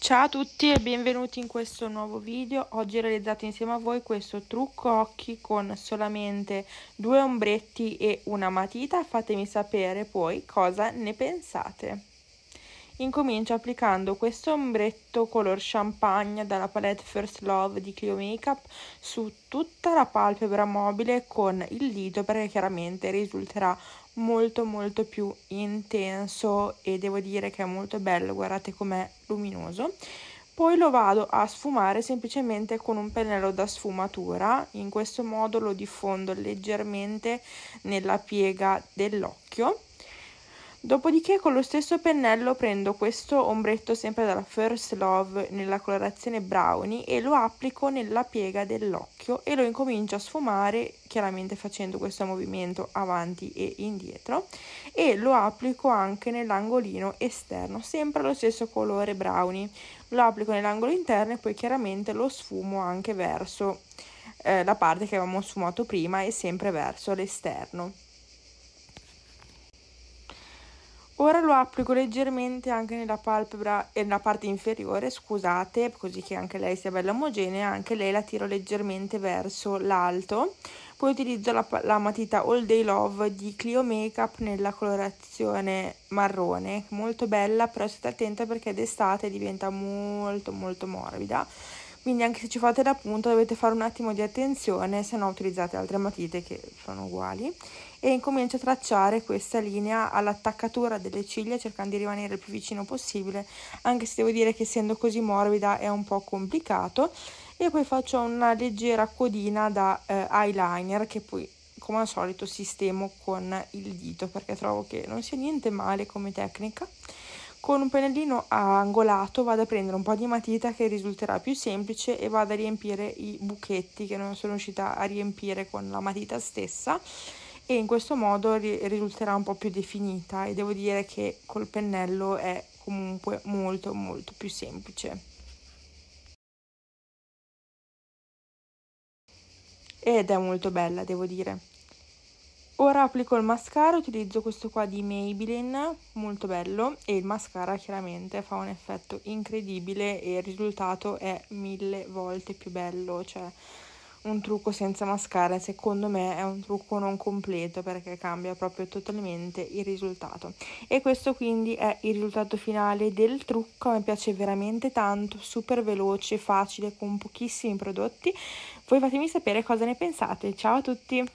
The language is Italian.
Ciao a tutti e benvenuti in questo nuovo video. Oggi ho realizzato insieme a voi questo trucco occhi con solamente due ombretti e una matita. Fatemi sapere poi cosa ne pensate. Incomincio applicando questo ombretto color champagne dalla palette First Love di Clio Makeup su tutta la palpebra mobile con il dito perché chiaramente risulterà molto molto più intenso e devo dire che è molto bello, guardate com'è luminoso. Poi lo vado a sfumare semplicemente con un pennello da sfumatura, in questo modo lo diffondo leggermente nella piega dell'occhio Dopodiché con lo stesso pennello prendo questo ombretto sempre dalla First Love nella colorazione brownie e lo applico nella piega dell'occhio e lo incomincio a sfumare chiaramente facendo questo movimento avanti e indietro e lo applico anche nell'angolino esterno, sempre lo stesso colore brownie. Lo applico nell'angolo interno e poi chiaramente lo sfumo anche verso eh, la parte che avevamo sfumato prima e sempre verso l'esterno. Ora lo applico leggermente anche nella palpebra e eh, nella parte inferiore, scusate, così che anche lei sia bella omogenea, anche lei la tiro leggermente verso l'alto. Poi utilizzo la, la, matita All Day Love di Clio Makeup nella colorazione marrone, molto bella, però state attenta perché d'estate diventa molto molto morbida quindi anche se ci fate da punto dovete fare un attimo di attenzione se no utilizzate altre matite che sono uguali e incomincio a tracciare questa linea all'attaccatura delle ciglia cercando di rimanere il più vicino possibile anche se devo dire che essendo così morbida è un po' complicato e poi faccio una leggera codina da eh, eyeliner che poi come al solito sistemo con il dito perché trovo che non sia niente male come tecnica con un pennellino angolato vado a prendere un po' di matita che risulterà più semplice e vado a riempire i buchetti che non sono riuscita a riempire con la matita stessa e in questo modo risulterà un po' più definita e devo dire che col pennello è comunque molto molto più semplice. ed è molto bella, devo dire. Ora applico il mascara, utilizzo questo qua di Maybelline, molto bello, e il mascara chiaramente fa un effetto incredibile e il risultato è mille volte più bello, cioè un trucco senza mascara secondo me è un trucco non completo perché cambia proprio totalmente il risultato. E questo quindi è il risultato finale del trucco, mi piace veramente tanto, super veloce, facile, con pochissimi prodotti. Voi fatemi sapere cosa ne pensate, ciao a tutti!